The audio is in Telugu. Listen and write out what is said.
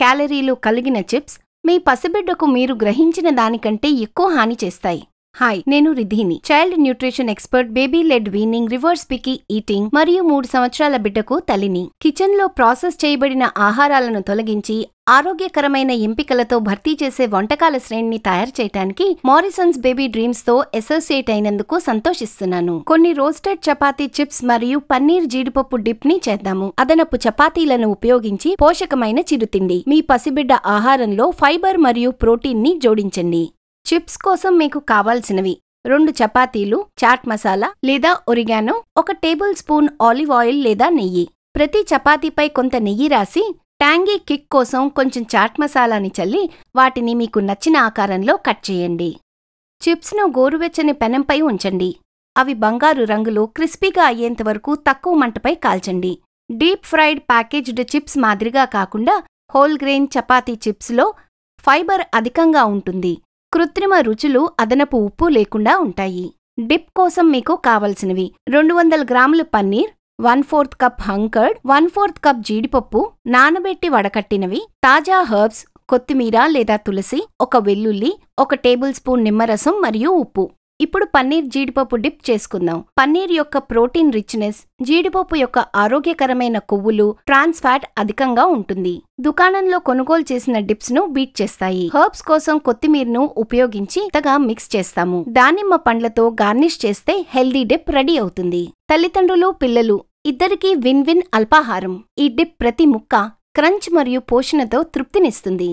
క్యాలరీలు కలిగిన చిప్స్ మీ పసిబిడ్డకు మీరు గ్రహించిన దానికంటే ఎక్కువ హాని చేస్తాయి హాయ్ నేను రిధిని child nutrition expert baby led weaning reverse picky eating మరియు మూడు సంవత్సరాల బిడ్డకు తల్లిని కిచెన్లో ప్రాసెస్ చేయబడిన ఆహారాలను తొలగించి ఆరోగ్యకరమైన ఎంపికలతో భర్తీ చేసే వంటకాల శ్రేణిని తయారు చేయడానికి మారిసన్స్ బేబీ డ్రీమ్స్ తో అసోసియేట్ అయినందుకు సంతోషిస్తున్నాను కొన్ని రోస్టెడ్ చపాతీ చిప్స్ మరియు పన్నీర్ జీడిపప్పు డిప్ ని చేద్దాము అదనపు చపాతీలను ఉపయోగించి పోషకమైన చిరుతిండి మీ పసిబిడ్డ ఆహారంలో ఫైబర్ మరియు ప్రోటీన్ ని జోడించండి చిప్స్ కోసం మీకు కావాల్సినవి రెండు చపాతీలు చాట్ మసాలా లేదా ఒరిగానో ఒక టేబుల్ స్పూన్ ఆలివ్ ఆయిల్ లేదా నెయ్యి ప్రతి చపాతీపై కొంత నెయ్యి రాసి ట్యాంగీ కిక్ కోసం కొంచెం చాట్ మసాలాని చల్లి వాటిని మీకు నచ్చిన ఆకారంలో కట్ చేయండి చిప్స్ను గోరువెచ్చని పెనంపై ఉంచండి అవి బంగారు రంగులో క్రిస్పీగా అయ్యేంత వరకు తక్కువ మంటపై కాల్చండి డీప్ ఫ్రైడ్ ప్యాకేజ్డ్ చిప్స్ మాదిరిగా కాకుండా హోల్ గ్రెయిన్ చపాతీ చిప్స్లో ఫైబర్ అధికంగా ఉంటుంది కృత్రిమ రుచులు అదనపు ఉప్పు లేకుండా ఉంటాయి డిప్ కోసం మీకు కావలసినవి రెండు వందల గ్రాముల paneer one fourth cup hung curd one fourth cup జీడిపప్పు నానబెట్టి వడకట్టినవి తాజా హర్బ్స్ కొత్తిమీర లేదా తులసి ఒక వెల్లుల్లి ఒక టేబుల్ స్పూన్ నిమ్మరసం మరియు ఉప్పు ఇప్పుడు పన్నీర్ జీడిపప్పు డిప్ చేసుకుందాం పన్నీర్ యొక్క ప్రోటీన్ రిచ్నెస్ జీడిపప్పు యొక్క ఆరోగ్యకరమైన కొవ్వులు ట్రాన్స్ ఫ్యాట్ అధికంగా ఉంటుంది దుకాణంలో కొనుగోలు చేసిన డిప్స్ ను బీట్ చేస్తాయి హర్బ్స్ కోసం కొత్తిమీరను ఉపయోగించి తగా మిక్స్ చేస్తాము దానిమ్మ పండ్లతో గార్నిష్ చేస్తే హెల్దీ డిప్ రెడీ అవుతుంది తల్లిదండ్రులు పిల్లలు ఇద్దరికీ విన్ విన్ అల్పాహారం ఈ డిప్ ప్రతి ముక్క క్రంచ్ మరియు పోషణతో తృప్తినిస్తుంది